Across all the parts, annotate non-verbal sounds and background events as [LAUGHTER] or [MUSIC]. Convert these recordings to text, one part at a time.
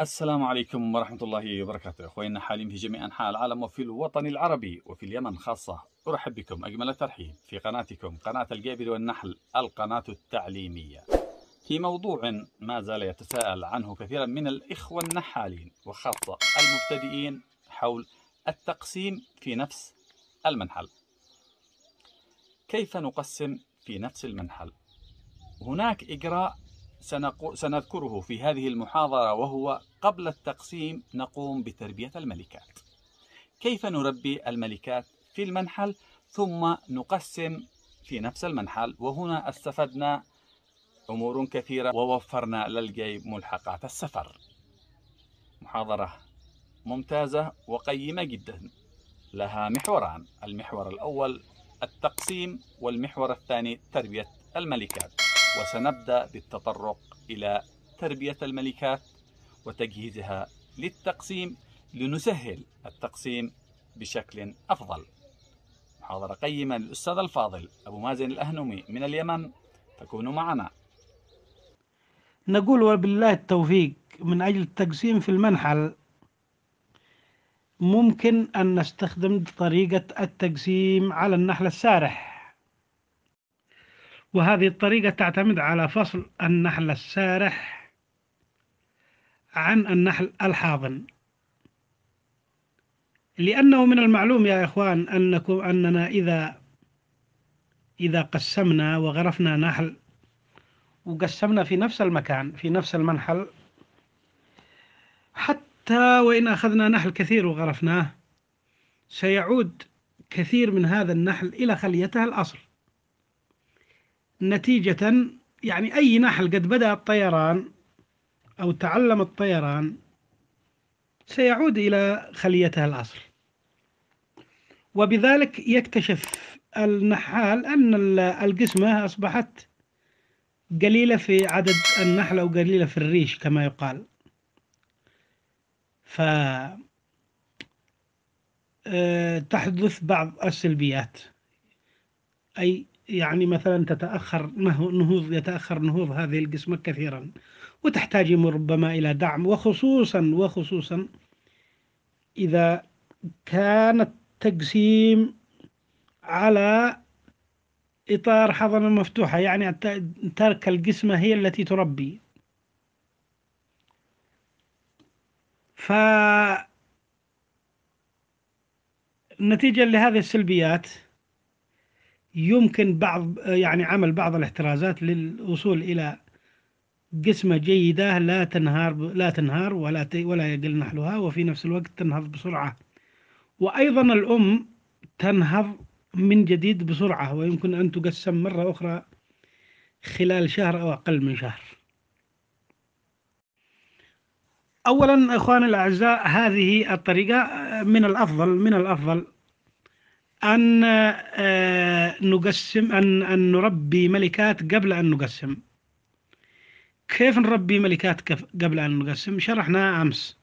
السلام عليكم ورحمة الله وبركاته أخواننا حالين في جميع أنحاء العالم وفي الوطن العربي وفي اليمن خاصة أرحب بكم أجمل الترحيب في قناتكم قناة الجابر والنحل القناة التعليمية في موضوع ما زال يتساءل عنه كثيرا من الإخوة النحالين وخاصة المبتدئين حول التقسيم في نفس المنحل كيف نقسم في نفس المنحل هناك إجراء سنذكره في هذه المحاضرة وهو قبل التقسيم نقوم بتربية الملكات كيف نربي الملكات في المنحل ثم نقسم في نفس المنحل وهنا استفدنا أمور كثيرة ووفرنا للجيب ملحقات السفر محاضرة ممتازة وقيمة جدا لها محوران المحور الأول التقسيم والمحور الثاني تربية الملكات وسنبدأ بالتطرق إلى تربية الملكات وتجهيزها للتقسيم لنسهل التقسيم بشكل أفضل محاضرة قيمة للأستاذ الفاضل أبو مازن الأهنمي من اليمن فكونوا معنا نقول وبالله التوفيق من أجل التقسيم في المنحل ممكن أن نستخدم طريقة التقسيم على النحل السارح وهذه الطريقة تعتمد على فصل النحل السارح عن النحل الحاضن لأنه من المعلوم يا إخوان أنكم أننا إذا إذا قسمنا وغرفنا نحل وقسمنا في نفس المكان في نفس المنحل حتى وإن أخذنا نحل كثير وغرفناه سيعود كثير من هذا النحل إلى خليته الأصل نتيجة يعني أي نحل قد بدأ الطيران أو تعلم الطيران سيعود إلى خليته الأصل وبذلك يكتشف النحال أن القسمة أصبحت قليلة في عدد النحلة وقليلة في الريش كما يقال ف آه، تحدث بعض السلبيات أي يعني مثلا تتأخر نهوض يتأخر نهوض هذه القسمة كثيرا وتحتاج ربما إلى دعم وخصوصا وخصوصا إذا كان التقسيم على إطار حضنة مفتوحة يعني ترك القسمة هي التي تربي ف نتيجة لهذه السلبيات يمكن بعض يعني عمل بعض الاحترازات للوصول إلى قسمة جيدة لا تنهار لا تنهار ولا ولا يقل نحلها وفي نفس الوقت تنهض بسرعة وأيضا الأم تنهض من جديد بسرعة ويمكن أن تقسم مرة أخرى خلال شهر أو أقل من شهر أولا أخواني الأعزاء هذه الطريقة من الأفضل من الأفضل أن آه، نقسم أن أن نربي ملكات قبل أن نقسم كيف نربي ملكات قبل أن نقسم شرحناها أمس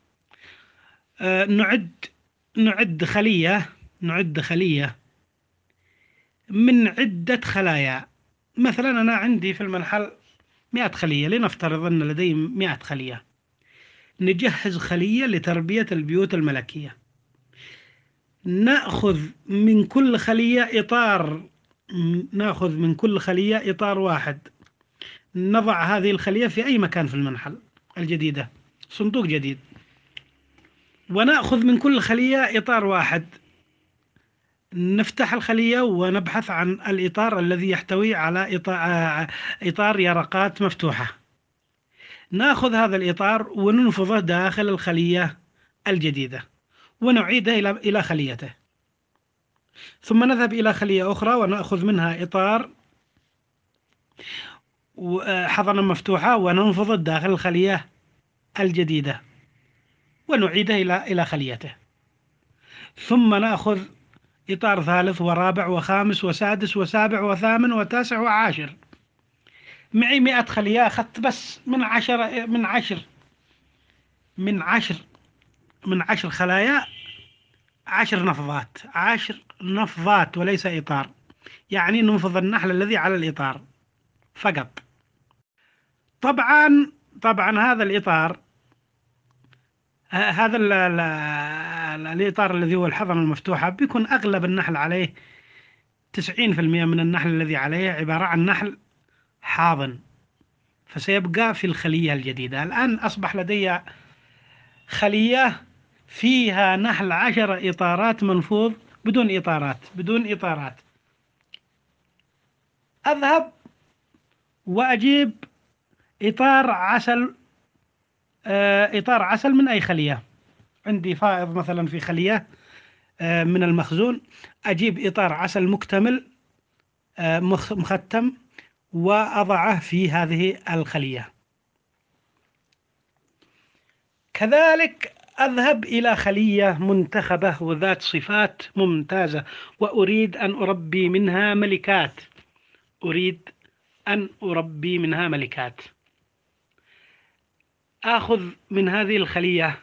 آه، نعد نعد خلية نعد خلية من عدة خلايا مثلا أنا عندي في المنحل 100 خلية لنفترض أن لدي 100 خلية نجهز خلية لتربية البيوت الملكية نأخذ من كل خلية إطار نأخذ من كل خلية إطار واحد نضع هذه الخلية في أي مكان في المنحل الجديدة صندوق جديد ونأخذ من كل خلية إطار واحد نفتح الخلية ونبحث عن الإطار الذي يحتوي على آه، إطار يرقات مفتوحة ناخذ هذا الإطار وننفضه داخل الخلية الجديدة ونعيده إلى خليته ثم نذهب إلى خلية أخرى ونأخذ منها إطار آه، حضنة مفتوحة وننفضه داخل الخلية الجديدة ونعيده إلى خليته ثم نأخذ إطار ثالث ورابع وخامس وسادس وسابع وثامن وتاسع وعاشر معي مئة خلية أخذت بس من عشر من عشر من عشر من عشر خلايا عشر نفضات عشر نفضات وليس إطار يعني ننفض النحل الذي على الإطار فقط طبعا طبعا هذا الإطار هذا الاطار الذي هو الحضن المفتوحه بيكون اغلب النحل عليه 90% من النحل الذي عليه عباره عن نحل حاضن فسيبقى في الخليه الجديده الان اصبح لدي خليه فيها نحل عشر اطارات منفوض بدون اطارات بدون اطارات اذهب واجيب اطار عسل آه، اطار عسل من اي خليه عندي فائض مثلا في خليه آه، من المخزون اجيب اطار عسل مكتمل آه، مختم واضعه في هذه الخليه كذلك أذهب إلى خلية منتخبة وذات صفات ممتازة وأريد أن أربي منها ملكات أريد أن أربي منها ملكات آخذ من هذه الخلية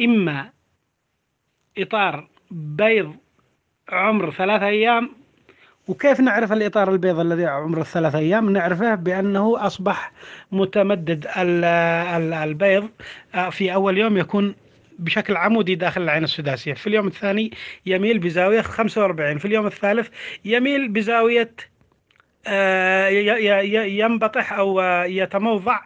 إما إطار بيض عمر ثلاثة أيام وكيف نعرف الإطار البيض الذي عمره ثلاثة أيام نعرفه بأنه أصبح متمدد البيض آه، في أول يوم يكون بشكل عمودي داخل العين السداسية في اليوم الثاني يميل بزاوية 45 في اليوم الثالث يميل بزاوية آه، ينبطح أو آه، يتموضع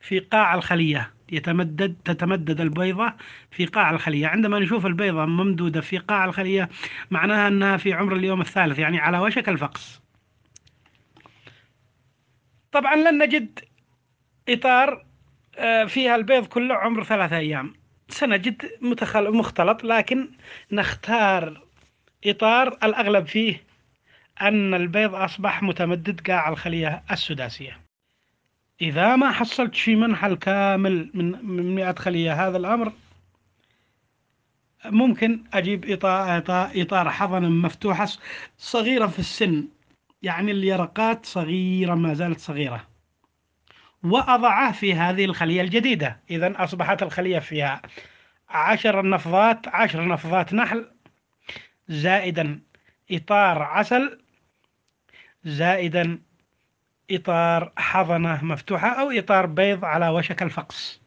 في قاع الخلية يتمدد تتمدد البيضة في قاع الخلية عندما نشوف البيضة ممدودة في قاع الخلية معناها أنها في عمر اليوم الثالث يعني على وشك الفقس طبعا لن نجد إطار آه، فيها البيض كله عمر ثلاثة أيام سنجد مختلط لكن نختار إطار الأغلب فيه أن البيض أصبح متمدد قاع الخلية السداسية إذا ما حصلت شي منحة الكامل من من خلية هذا الأمر ممكن أجيب إطار, إطار حضنة مفتوحة صغيرة في السن يعني اليرقات صغيرة ما زالت صغيرة وأضعه في هذه الخلية الجديدة إذا أصبحت الخلية فيها عشر نفضات عشر نفضات نحل زائدا إطار عسل زائدا إطار حضنة مفتوحة أو إطار بيض على وشك الفقس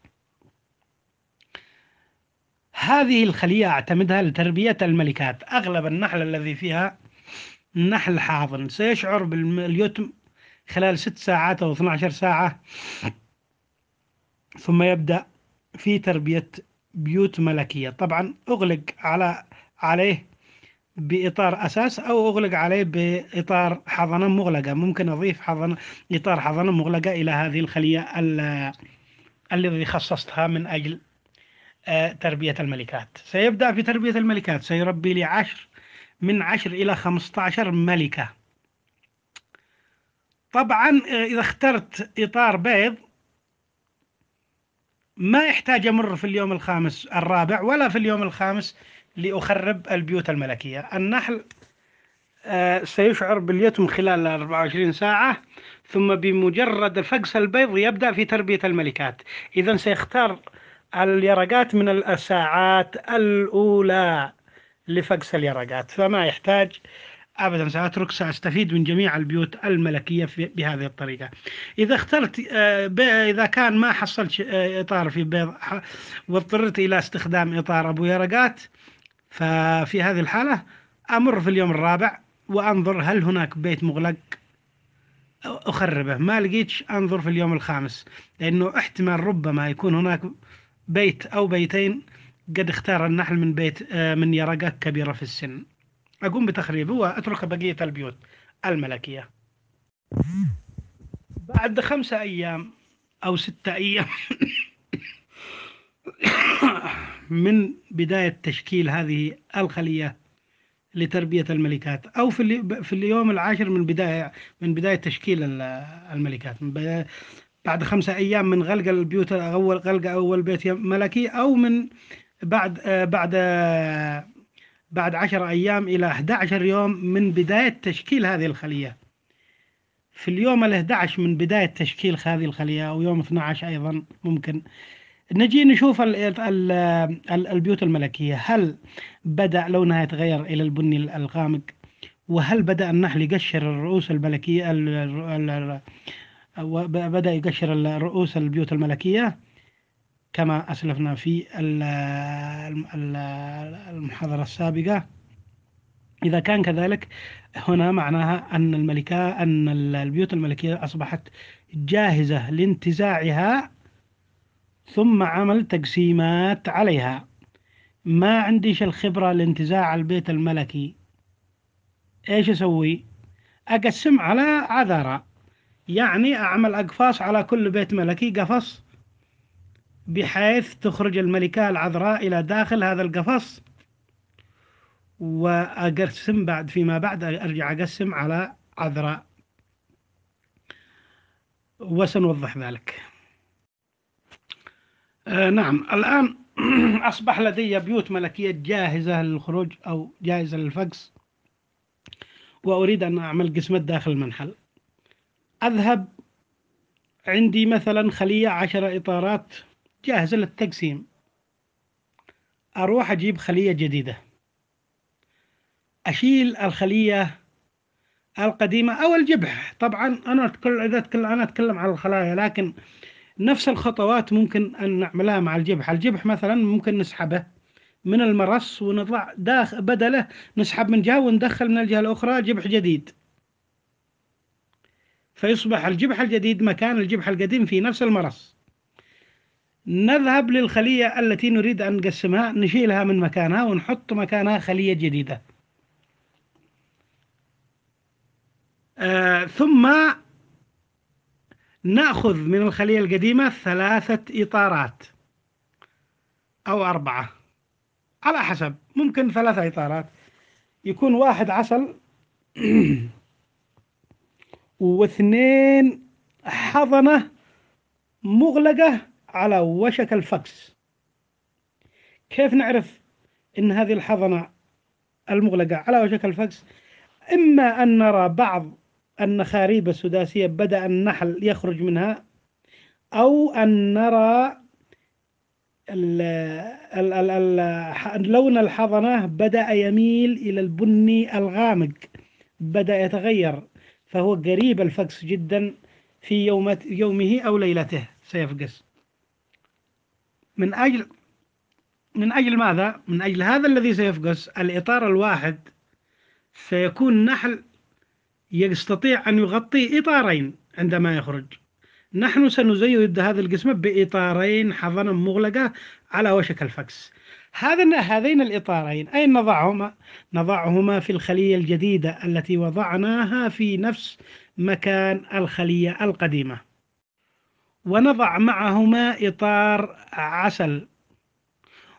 هذه الخلية أعتمدها لتربية الملكات أغلب النحل الذي فيها نحل حاضن سيشعر باليتم خلال ست ساعات أو 12 ساعة ثم يبدأ في تربية بيوت ملكية طبعا أغلق على عليه باطار اساس او اغلق عليه باطار حضنه مغلقه ممكن اضيف حضن اطار حضنه مغلقه الى هذه الخليه الذي خصصتها من اجل آه، تربيه الملكات سيبدا في تربيه الملكات سيربي لي عشر من عشر الى عشر ملكه طبعا آه، اذا اخترت اطار بيض ما يحتاج امر في اليوم الخامس الرابع ولا في اليوم الخامس لأخرب البيوت الملكية النحل آه، سيشعر باليتم خلال 24 ساعة ثم بمجرد فقس البيض يبدأ في تربية الملكات إذا سيختار اليرقات من الساعات الأولى لفقس اليرقات فما يحتاج ابدا ساترك ساستفيد من جميع البيوت الملكيه في بهذه الطريقه. اذا اخترت آه، اذا كان ما حصلت آه، اطار في بيض واضطررت الى استخدام اطار ابو يرقات ففي هذه الحالة أمر في اليوم الرابع وأنظر هل هناك بيت مغلق أخربه ما لقيتش أنظر في اليوم الخامس لأنه احتمال ربما يكون هناك بيت أو بيتين قد اختار النحل من بيت آه، من يرقة كبيرة في السن أقوم بتخريبه وأترك بقية البيوت الملكية بعد خمسة أيام أو ستة أيام من بداية تشكيل هذه الخلية لتربية الملكات أو في في اليوم العاشر من بداية من بداية تشكيل الملكات من بداية بعد خمسة أيام من غلق البيوت أول غلق أول بيت ملكي أو من بعد بعد بعد عشر أيام إلى 11 يوم من بداية تشكيل هذه الخلية في اليوم ال 11 من بداية تشكيل هذه الخلية أو يوم 12 أيضا ممكن نجي نشوف الـ الـ الـ البيوت الملكية هل بدأ لونها يتغير إلى البني الغامق وهل بدأ النحل يقشر الرؤوس الملكية الـ الـ ال بدأ يقشر الرؤوس البيوت الملكية كما أسلفنا في المحاضرة السابقة إذا كان كذلك هنا معناها أن الملكة أن البيوت الملكية أصبحت جاهزة لانتزاعها ثم عمل تقسيمات عليها ما عنديش الخبرة لانتزاع البيت الملكي ايش اسوي اقسم على عذرة يعني اعمل اقفاص على كل بيت ملكي قفص بحيث تخرج الملكة العذراء الى داخل هذا القفص واقسم بعد فيما بعد ارجع اقسم على عذراء وسنوضح ذلك آه نعم الآن [CLEARS THROAT] أصبح لدي بيوت ملكية جاهزة للخروج أو جاهزة للفقس وأريد أن أعمل قسمة داخل المنحل أذهب عندي مثلا خلية عشر إطارات جاهزة للتقسيم أروح أجيب خلية جديدة أشيل الخلية القديمة أو الجبح طبعا أنا أتكلم إذا أتكلم أنا أتكلم عن الخلايا لكن نفس الخطوات ممكن أن نعملها مع الجبح الجبح مثلا ممكن نسحبه من المرص ونضع داخل بدله نسحب من جهة وندخل من الجهة الأخرى جبح جديد فيصبح الجبح الجديد مكان الجبح القديم في نفس المرص نذهب للخلية التي نريد أن نقسمها نشيلها من مكانها ونحط مكانها خلية جديدة آه ثم نأخذ من الخلية القديمة ثلاثة إطارات أو أربعة على حسب ممكن ثلاثة إطارات يكون واحد عسل [CLEARS THROAT] واثنين حضنة مغلقة على وشك الفكس كيف نعرف أن هذه الحضنة المغلقة على وشك الفكس إما أن نرى بعض النخاريب السداسية بدأ النحل يخرج منها أو أن نرى ال ال ال لون الحضنة بدأ يميل إلى البني الغامق بدأ يتغير فهو قريب الفقس جدا في يوم يومه أو ليلته سيفقس من أجل من أجل ماذا؟ من أجل هذا الذي سيفقس الإطار الواحد سيكون نحل يستطيع أن يغطي إطارين عندما يخرج نحن سنزيد هذا الجسم بإطارين حضنا مغلقة على وشك الفكس هذا هذين الإطارين أين نضعهما؟ نضعهما في الخلية الجديدة التي وضعناها في نفس مكان الخلية القديمة ونضع معهما إطار عسل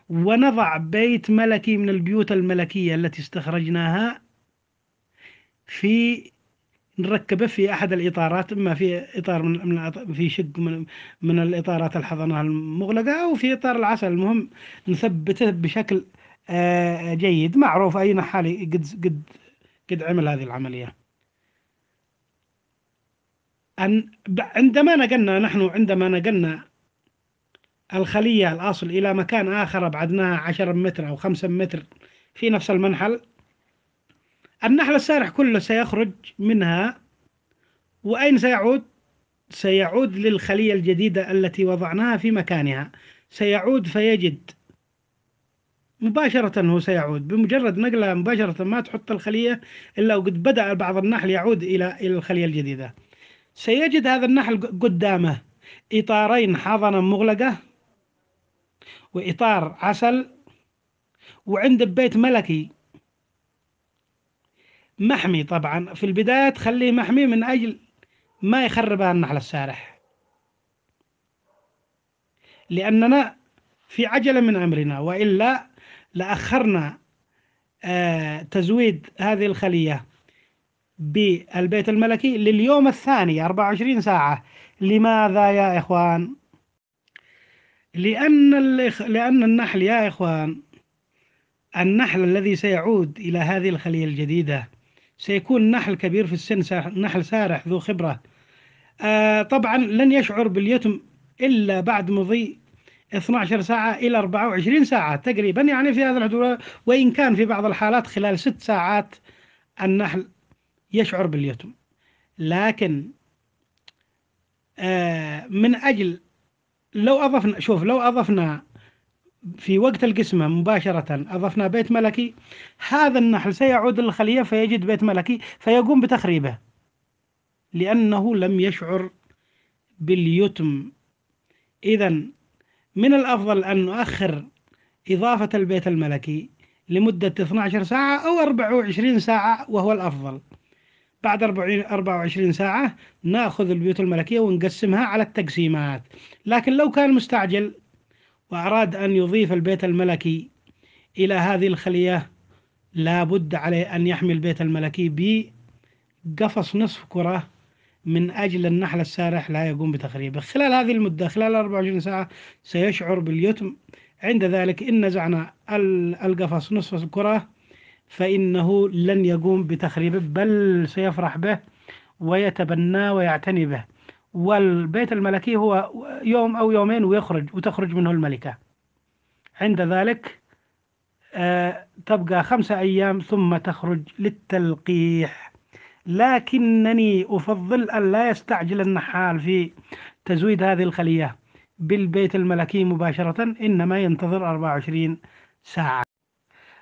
ونضع بيت ملكي من البيوت الملكية التي استخرجناها في نركبه في احد الاطارات اما في اطار من في شق من, من الاطارات الحضانه المغلقه او في اطار العسل المهم نثبته بشكل آه، جيد معروف اي نحال قد قد قد عمل هذه العمليه أن عندما نقلنا نحن عندما نقلنا الخلية الأصل إلى مكان آخر أبعدناها عشرة متر أو خمسة متر في نفس المنحل النحل السارح كله سيخرج منها وأين سيعود؟ سيعود للخلية الجديدة التي وضعناها في مكانها سيعود فيجد مباشرة هو سيعود بمجرد نقلة مباشرة ما تحط الخلية إلا وقد بدأ بعض النحل يعود إلى إلى الخلية الجديدة سيجد هذا النحل قدامه إطارين حضنة مغلقة وإطار عسل وعنده بيت ملكي محمي طبعا في البداية تخليه محمي من أجل ما يخربها النحل السارح لأننا في عجلة من أمرنا وإلا لأخرنا آه، تزويد هذه الخلية بالبيت الملكي لليوم الثاني 24 ساعة لماذا يا إخوان؟ لأن, لأن النحل يا إخوان النحل الذي سيعود إلى هذه الخلية الجديدة سيكون نحل كبير في السن نحل سارح ذو خبرة آه طبعا لن يشعر باليتم إلا بعد مضي 12 ساعة إلى 24 ساعة تقريبا يعني في هذا الحدود وإن كان في بعض الحالات خلال ست ساعات النحل يشعر باليتم لكن آه من أجل لو أضفنا شوف لو أضفنا في وقت القسمة مباشرة أضفنا بيت ملكي هذا النحل سيعود للخلية فيجد بيت ملكي فيقوم بتخريبه لأنه لم يشعر باليتم إذا من الأفضل أن نؤخر إضافة البيت الملكي لمدة 12 ساعة أو 24 ساعة وهو الأفضل بعد 24 ساعة ناخذ البيوت الملكية ونقسمها على التقسيمات لكن لو كان مستعجل وأراد أن يضيف البيت الملكي إلى هذه الخلية لا بد عليه أن يحمي البيت الملكي بقفص نصف كرة من أجل النحل السارح لا يقوم بتخريبه خلال هذه المدة خلال 24 ساعة سيشعر باليتم عند ذلك إن نزعنا القفص نصف الكرة فإنه لن يقوم بتخريبه بل سيفرح به ويتبناه ويعتني به والبيت الملكي هو يوم أو يومين ويخرج وتخرج منه الملكة عند ذلك آه، تبقى خمسة أيام ثم تخرج للتلقيح لكنني أفضل أن لا يستعجل النحال في تزويد هذه الخلية بالبيت الملكي مباشرة إنما ينتظر 24 ساعة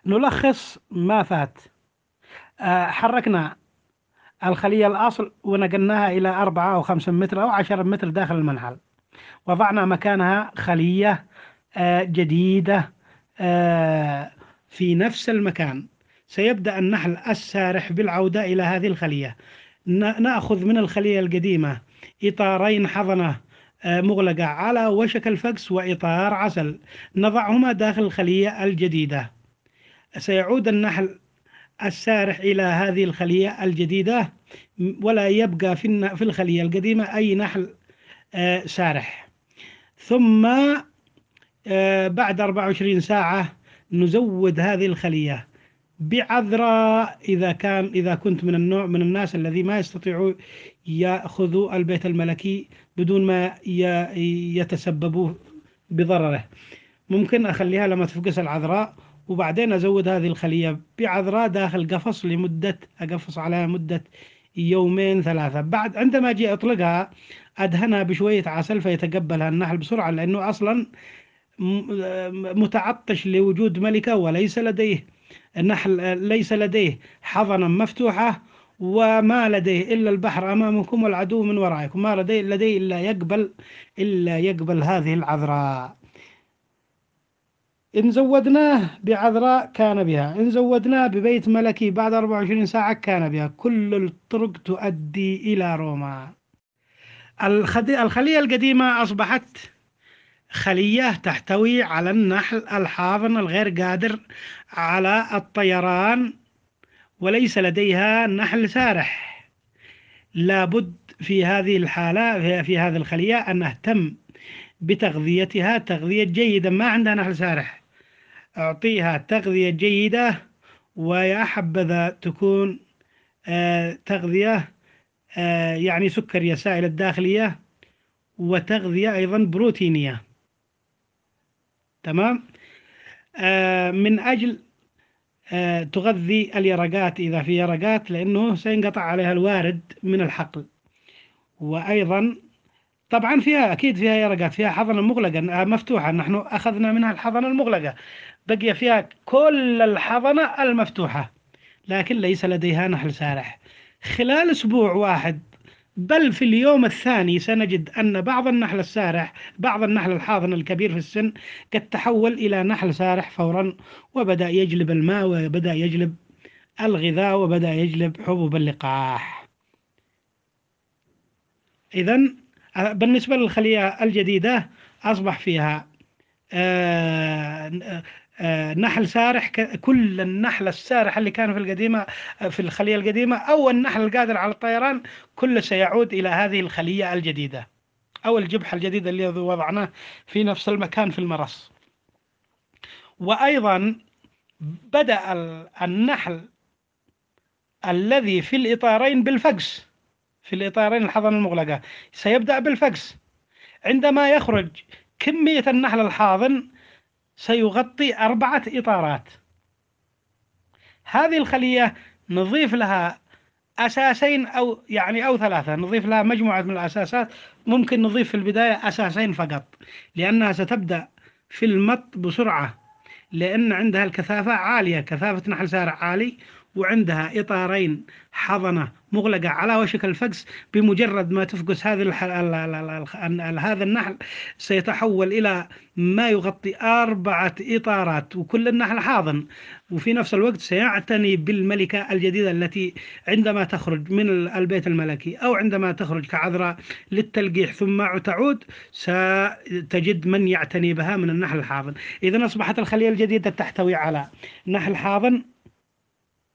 نلخص ما فات آه، حركنا الخلية الأصل ونقلناها إلى أربعة أو خمسة متر أو عشرة متر داخل المنحل وضعنا مكانها خلية آه، جديدة آه، في نفس المكان سيبدأ النحل السارح بالعودة إلى هذه الخلية نأخذ من الخلية القديمة إطارين حضنة آه، مغلقة على وشك الفكس وإطار عسل نضعهما داخل الخلية الجديدة سيعود النحل السارح إلى هذه الخلية الجديدة ولا يبقى في الخلية القديمة أي نحل آه، سارح ثم آه، بعد 24 ساعة نزود هذه الخلية بعذراء إذا كان إذا كنت من النوع من الناس الذي ما يستطيعوا يأخذوا البيت الملكي بدون ما يتسببوا بضرره ممكن أخليها لما تفقس العذراء وبعدين أزود هذه الخلية بعذراء داخل قفص لمدة أقفص عليها مدة يومين ثلاثة بعد عندما أجي أطلقها أدهنها بشوية عسل فيتقبلها النحل بسرعة لأنه أصلا متعطش لوجود ملكة وليس لديه النحل ليس لديه حضنا مفتوحة وما لديه إلا البحر أمامكم والعدو من ورائكم ما لديه لديه إلا يقبل إلا يقبل هذه العذراء إن زودناه بعذراء كان بها إن زودناه ببيت ملكي بعد 24 ساعة كان بها كل الطرق تؤدي إلى روما الخلية القديمة أصبحت خلية تحتوي على النحل الحاضن الغير قادر على الطيران وليس لديها نحل سارح لابد في هذه الحالة في هذه الخلية أن نهتم بتغذيتها تغذية جيدة ما عندها نحل سارح أعطيها تغذية جيدة ويا حبذا تكون آه، تغذية آه، يعني سكرية سائلة الداخلية وتغذية أيضا بروتينية تمام آه، من أجل تغذي اليرقات إذا في يرقات لأنه سينقطع عليها الوارد من الحقل وأيضا طبعا فيها أكيد فيها يرقات فيها حضنة مغلقة مفتوحة نحن أخذنا منها الحضنة المغلقة بقي فيها كل الحضنة المفتوحة لكن ليس لديها نحل سارح خلال أسبوع واحد بل في اليوم الثاني سنجد أن بعض النحل السارح بعض النحل الحاضن الكبير في السن قد تحول إلى نحل سارح فورا وبدأ يجلب الماء وبدأ يجلب الغذاء وبدأ يجلب حبوب اللقاح إذا بالنسبة للخلية الجديدة أصبح فيها آه، آه، نحل سارح كل النحل السارح اللي كان في القديمة آه، في الخلية القديمة أو النحل القادر على الطيران كله سيعود إلى هذه الخلية الجديدة أو الجبح الجديدة اللي وضعناه في نفس المكان في المرص وأيضا بدأ النحل الذي في الإطارين بالفقس في الإطارين الحضن المغلقة سيبدأ بالفقس عندما يخرج كمية النحل الحاضن سيغطي أربعة إطارات هذه الخلية نضيف لها أساسين أو يعني أو ثلاثة نضيف لها مجموعة من الأساسات ممكن نضيف في البداية أساسين فقط لأنها ستبدأ في المط بسرعة لأن عندها الكثافة عالية كثافة نحل سارع عالي وعندها إطارين حضنة مغلقة على وشك الفقس بمجرد ما تفقس هذا هذا النحل سيتحول إلى ما يغطي أربعة إطارات وكل النحل حاضن وفي نفس الوقت سيعتني بالملكة الجديدة التي عندما تخرج من البيت الملكي أو عندما تخرج كعذراء للتلقيح ثم تعود ستجد من يعتني بها من النحل الحاضن إذا أصبحت الخلية الجديدة تحتوي على نحل حاضن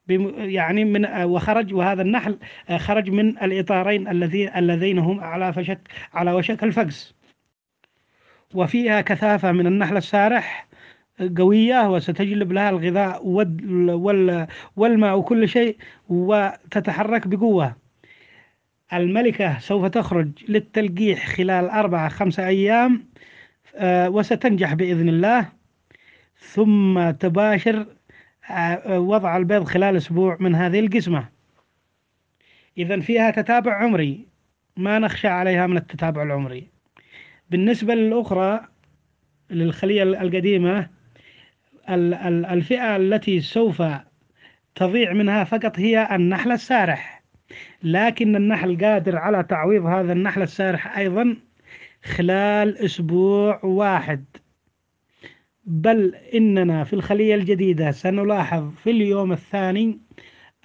يعني من وخرج وهذا النحل آه، خرج من الإطارين اللذين هم على فشك على وشك الفقس وفيها كثافة من النحل السارح قوية وستجلب لها الغذاء والماء وكل شيء وتتحرك بقوة الملكة سوف تخرج للتلقيح خلال أربعة خمسة أيام آه، وستنجح بإذن الله ثم تباشر آه، آه، وضع البيض خلال أسبوع من هذه القسمة إذا فيها تتابع عمري ما نخشى عليها من التتابع العمري بالنسبة للأخرى للخلية القديمة الفئة التي سوف تضيع منها فقط هي النحل السارح لكن النحل قادر على تعويض هذا النحل السارح أيضا خلال أسبوع واحد بل إننا في الخلية الجديدة سنلاحظ في اليوم الثاني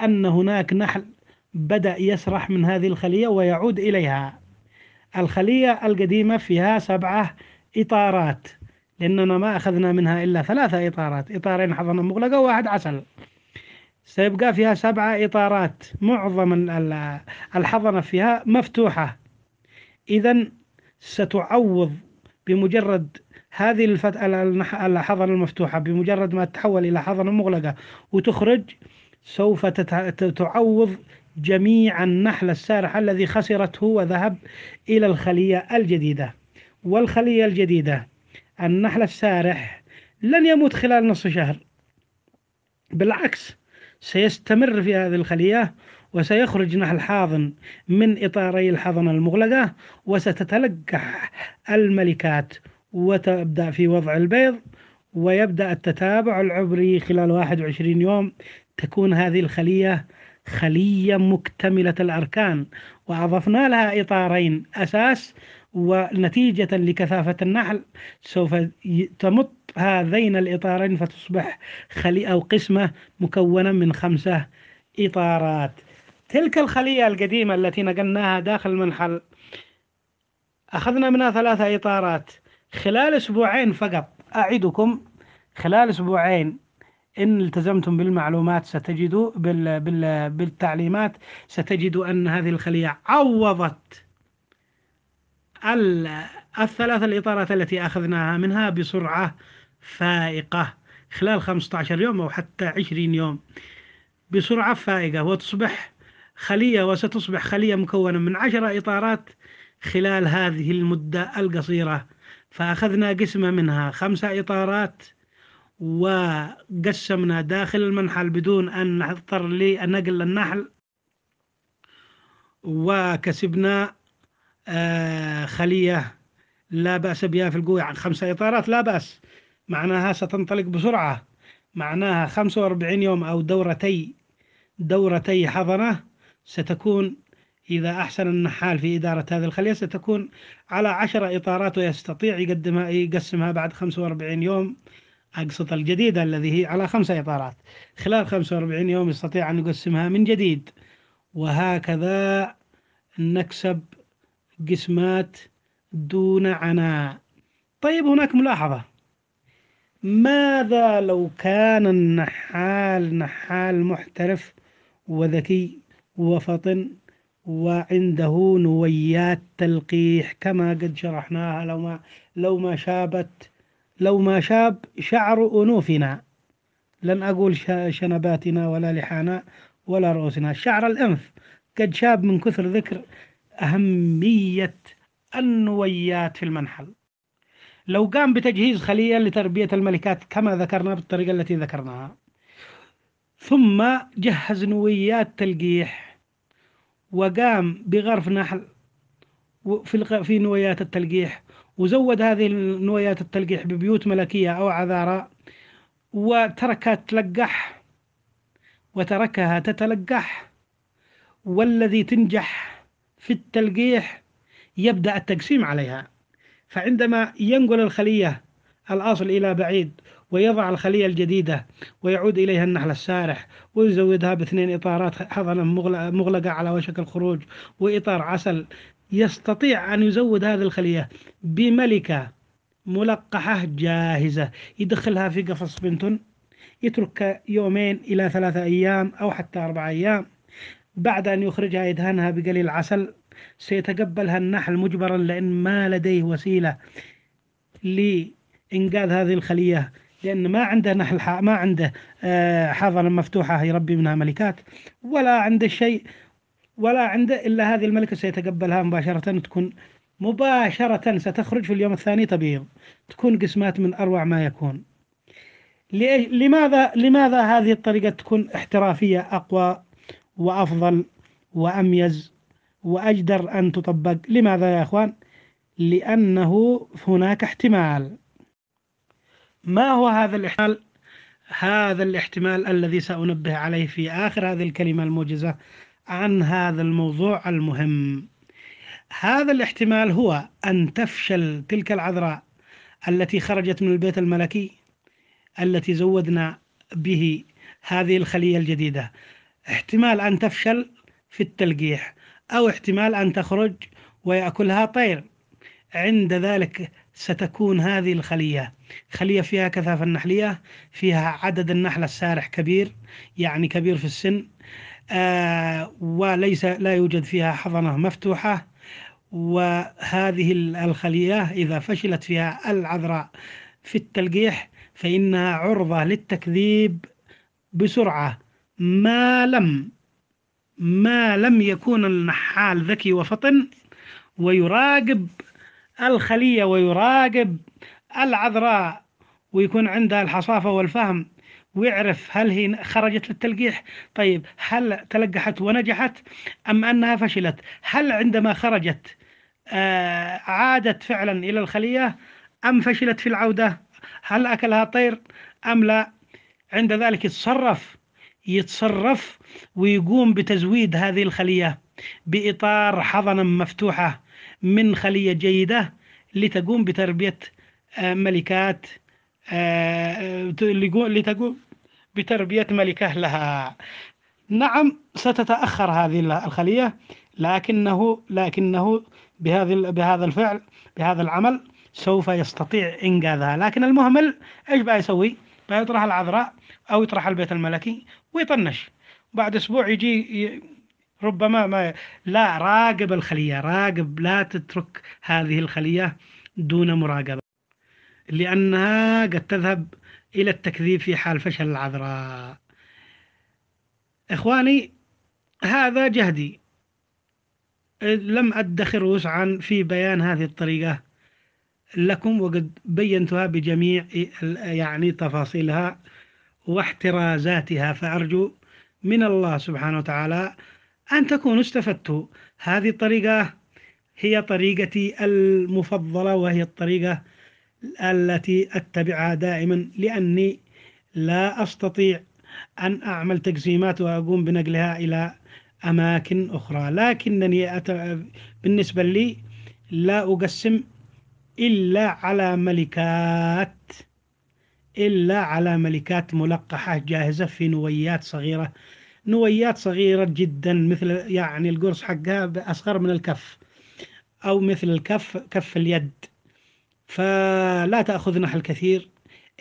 أن هناك نحل بدأ يسرح من هذه الخلية ويعود إليها الخلية القديمة فيها سبعة إطارات لأننا ما أخذنا منها إلا ثلاثة إطارات إطارين حضنة مغلقة وواحد عسل سيبقى فيها سبعة إطارات معظم الحضنة فيها مفتوحة إذا ستعوض بمجرد هذه الفت... الحضنة المفتوحة بمجرد ما تتحول إلى حضنة مغلقة وتخرج سوف تعوض جميع النحل السارح الذي خسرته وذهب إلى الخلية الجديدة والخلية الجديدة النحل السارح لن يموت خلال نصف شهر بالعكس سيستمر في هذه الخلية وسيخرج نحل حاضن من إطاري الحضنة المغلقة وستتلقح الملكات وتبدأ في وضع البيض ويبدأ التتابع العبري خلال 21 يوم تكون هذه الخلية خلية مكتملة الأركان وأضفنا لها إطارين أساس ونتيجة لكثافة النحل سوف تمط هذين الإطارين فتصبح خلية أو قسمة مكونة من خمسة إطارات تلك الخلية القديمة التي نقلناها داخل المنحل أخذنا منها ثلاثة إطارات خلال أسبوعين فقط أعدكم خلال أسبوعين إن التزمتم بالمعلومات ستجدوا بال بال بالتعليمات ستجدوا أن هذه الخلية عوضت الثلاث الإطارات التي أخذناها منها بسرعة فائقة خلال 15 يوم أو حتى 20 يوم بسرعة فائقة وتصبح خلية وستصبح خلية مكونة من عشرة إطارات خلال هذه المدة القصيرة فأخذنا قسمة منها خمسة إطارات وقسمنا داخل المنحل بدون أن نضطر لنقل النحل وكسبنا آه، خلية لا بأس بها في القوة عن خمسة إطارات لا بأس معناها ستنطلق بسرعة معناها 45 يوم أو دورتي دورتي حضنة ستكون إذا أحسن النحال في إدارة هذه الخلية ستكون على عشرة إطارات ويستطيع يقدمها يقسمها بعد 45 يوم أقسط الجديدة الذي هي على خمسة إطارات خلال 45 يوم يستطيع أن يقسمها من جديد وهكذا نكسب قسمات دون عناء طيب هناك ملاحظة ماذا لو كان النحال نحال محترف وذكي وفطن وعنده نويات تلقيح كما قد شرحناها لو ما لو ما شابت لو ما شاب شعر أنوفنا لن أقول شنباتنا ولا لحانا ولا رؤوسنا شعر الأنف قد شاب من كثر ذكر أهمية النويات في المنحل لو قام بتجهيز خلية لتربية الملكات كما ذكرنا بالطريقة التي ذكرناها ثم جهز نويات تلقيح وقام بغرف نحل في في نويات التلقيح وزود هذه النويات التلقيح ببيوت ملكية أو عذارى وتركها تلقح وتركها تتلقح والذي تنجح في التلقيح يبدأ التقسيم عليها فعندما ينقل الخلية الأصل إلى بعيد ويضع الخلية الجديدة ويعود إليها النحل السارح ويزودها باثنين إطارات حضنة مغلقة على وشك الخروج وإطار عسل يستطيع أن يزود هذه الخلية بملكة ملقحة جاهزة يدخلها في قفص بنتون يترك يومين إلى ثلاثة أيام أو حتى أربعة أيام بعد أن يخرجها يدهنها بقليل عسل سيتقبلها النحل مجبرا لأن ما لديه وسيلة لإنقاذ هذه الخلية لأن ما عنده نحل ما عنده حضنة آه، مفتوحة يربي منها ملكات ولا عنده شيء ولا عنده إلا هذه الملكة سيتقبلها مباشرة تكون مباشرة ستخرج في اليوم الثاني تبيض تكون قسمات من أروع ما يكون لماذا لماذا هذه الطريقة تكون احترافية أقوى وأفضل وأميز وأجدر أن تطبق لماذا يا أخوان؟ لأنه هناك احتمال ما هو هذا الاحتمال هذا الاحتمال الذي سأنبه عليه في آخر هذه الكلمة الموجزة عن هذا الموضوع المهم هذا الاحتمال هو أن تفشل تلك العذراء التي خرجت من البيت الملكي التي زودنا به هذه الخلية الجديدة احتمال أن تفشل في التلقيح أو احتمال أن تخرج ويأكلها طير عند ذلك ستكون هذه الخلية خلية فيها كثافة نحلية فيها عدد النحل السارح كبير يعني كبير في السن آه وليس لا يوجد فيها حضنة مفتوحة وهذه الخلية إذا فشلت فيها العذراء في التلقيح فإنها عرضة للتكذيب بسرعة ما لم ما لم يكون النحال ذكي وفطن ويراقب الخلية ويراقب العذراء ويكون عندها الحصافة والفهم ويعرف هل هي خرجت للتلقيح طيب هل تلقحت ونجحت أم أنها فشلت هل عندما خرجت آه، عادت فعلا إلى الخلية أم فشلت في العودة هل أكلها طير أم لا عند ذلك يتصرف يتصرف ويقوم بتزويد هذه الخلية بإطار حضنة مفتوحة من خلية جيدة لتقوم بتربية آه، ملكات آه، آه، لتقوم بتربية ملكة لها نعم ستتأخر هذه الخلية لكنه لكنه بهذه بهذا الفعل بهذا العمل سوف يستطيع إنقاذها لكن المهمل إيش بقى يسوي؟ بقى يطرح العذراء أو يطرح البيت الملكي ويطنش بعد أسبوع يجي ربما ما لا راقب الخلية راقب لا تترك هذه الخلية دون مراقبة لأنها قد تذهب إلى التكذيب في حال فشل العذراء إخواني هذا جهدي لم أدخر وسعا في بيان هذه الطريقة لكم وقد بينتها بجميع يعني تفاصيلها واحترازاتها فأرجو من الله سبحانه وتعالى أن تكونوا استفدتوا هذه الطريقة هي طريقتي المفضلة وهي الطريقة التي أتبعها دائما لأني لا أستطيع أن أعمل تقسيمات وأقوم بنقلها إلى أماكن أخرى لكنني أت... بالنسبة لي لا أقسم إلا على ملكات إلا على ملكات ملقحة جاهزة في نويات صغيرة نويات صغيرة جدا مثل يعني القرص حقها أصغر من الكف أو مثل الكف كف اليد فلا تأخذ نحل كثير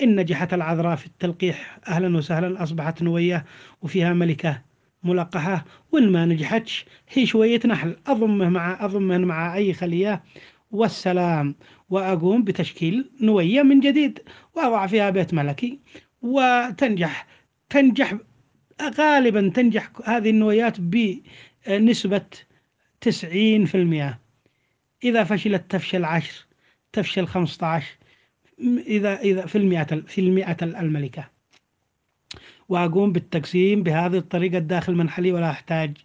إن نجحت العذراء في التلقيح أهلا وسهلا أصبحت نوية وفيها ملكة ملقحة وإن ما نجحتش هي شوية نحل أضمه مع أضمه مع أي خلية والسلام وأقوم بتشكيل نوية من جديد وأضع فيها بيت ملكي وتنجح تنجح غالبا تنجح هذه النويات بنسبة 90% إذا فشلت تفشل 10 تفشل 15 إذا إذا في المئة في المئة الملكة وأقوم بالتقسيم بهذه الطريقة الداخل المنحلي ولا أحتاج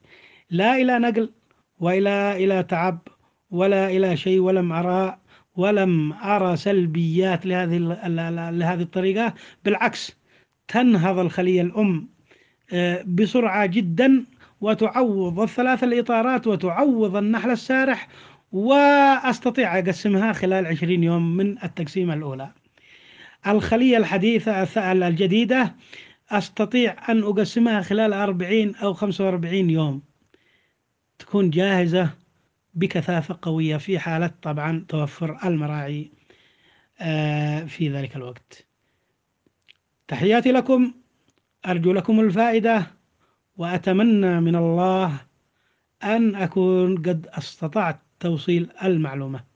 لا إلى نقل ولا إلى تعب ولا إلى شيء ولم أرى ولم أرى سلبيات لهذه لهذه الطريقة بالعكس تنهض الخلية الأم آه، بسرعة جدا وتعوض الثلاث الإطارات وتعوض النحل السارح وأستطيع أقسمها خلال عشرين يوم من التقسيمة الأولى الخلية الحديثة الجديدة أستطيع أن أقسمها خلال 40 أو 45 يوم تكون جاهزة بكثافة قوية في حالة طبعا توفر المراعي آه، في ذلك الوقت تحياتي لكم أرجو لكم الفائدة وأتمنى من الله أن أكون قد استطعت توصيل المعلومة